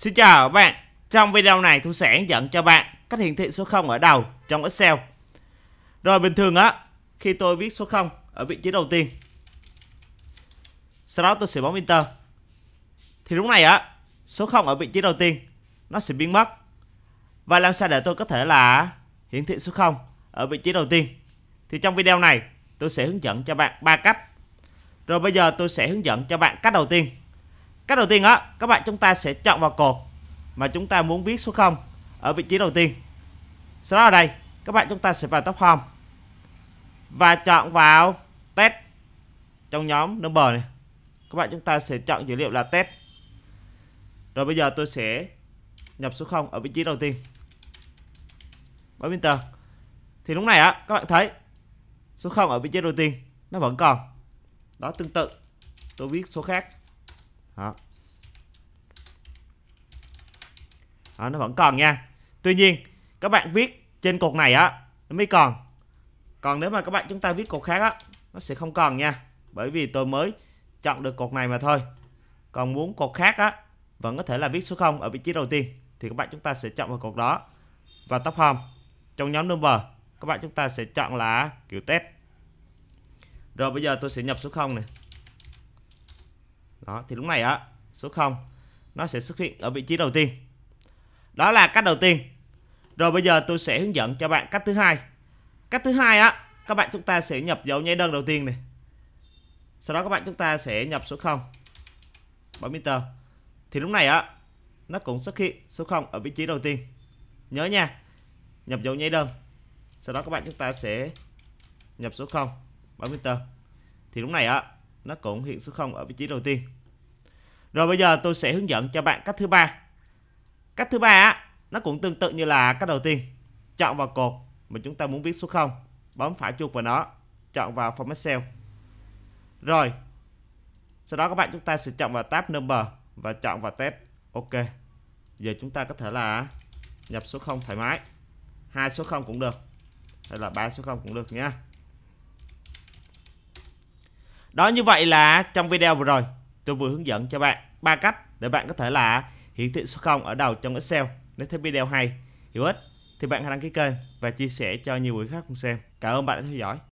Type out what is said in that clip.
Xin chào các bạn, trong video này tôi sẽ hướng dẫn cho bạn cách hiển thị số 0 ở đầu trong Excel. Rồi bình thường á, khi tôi viết số 0 ở vị trí đầu tiên, sau đó tôi sẽ bấm Enter. Thì lúc này á, số 0 ở vị trí đầu tiên nó sẽ biến mất. Và làm sao để tôi có thể là hiển thị số 0 ở vị trí đầu tiên? Thì trong video này tôi sẽ hướng dẫn cho bạn ba cách. Rồi bây giờ tôi sẽ hướng dẫn cho bạn cách đầu tiên Cách đầu tiên á, các bạn chúng ta sẽ chọn vào cột mà chúng ta muốn viết số 0 ở vị trí đầu tiên. Sau đó ở đây, các bạn chúng ta sẽ vào top home và chọn vào test trong nhóm number này. Các bạn chúng ta sẽ chọn dữ liệu là test. Rồi bây giờ tôi sẽ nhập số 0 ở vị trí đầu tiên. Bấm enter. Thì lúc này á, các bạn thấy số 0 ở vị trí đầu tiên nó vẫn còn. Đó tương tự. Tôi viết số khác đó. đó nó vẫn còn nha tuy nhiên các bạn viết trên cột này á nó mới còn còn nếu mà các bạn chúng ta viết cột khác á nó sẽ không còn nha bởi vì tôi mới chọn được cột này mà thôi còn muốn cột khác á vẫn có thể là viết số 0 ở vị trí đầu tiên thì các bạn chúng ta sẽ chọn vào cột đó và top home trong nhóm number các bạn chúng ta sẽ chọn là kiểu test rồi bây giờ tôi sẽ nhập số 0 này đó thì lúc này á số 0 nó sẽ xuất hiện ở vị trí đầu tiên đó là cách đầu tiên rồi bây giờ tôi sẽ hướng dẫn cho bạn cách thứ hai cách thứ hai á các bạn chúng ta sẽ nhập dấu nháy đơn đầu tiên này sau đó các bạn chúng ta sẽ nhập số 0 bấm enter thì lúc này á nó cũng xuất hiện số 0 ở vị trí đầu tiên nhớ nha nhập dấu nháy đơn sau đó các bạn chúng ta sẽ nhập số 0 bấm enter thì lúc này á nó cũng hiện số 0 ở vị trí đầu tiên rồi bây giờ tôi sẽ hướng dẫn cho bạn cách thứ ba cách thứ ba á nó cũng tương tự như là cách đầu tiên chọn vào cột mà chúng ta muốn viết số 0 bấm phải chuột vào nó chọn vào format cell rồi sau đó các bạn chúng ta sẽ chọn vào tab number và chọn vào test ok giờ chúng ta có thể là nhập số 0 thoải mái hai số 0 cũng được hay là ba số 0 cũng được nha đó như vậy là trong video vừa rồi tôi vừa hướng dẫn cho bạn ba cách để bạn có thể là hiển thị số 0 ở đầu trong Excel. Nếu thấy video hay, hữu ích thì bạn hãy đăng ký kênh và chia sẻ cho nhiều người khác cùng xem. Cảm ơn bạn đã theo dõi.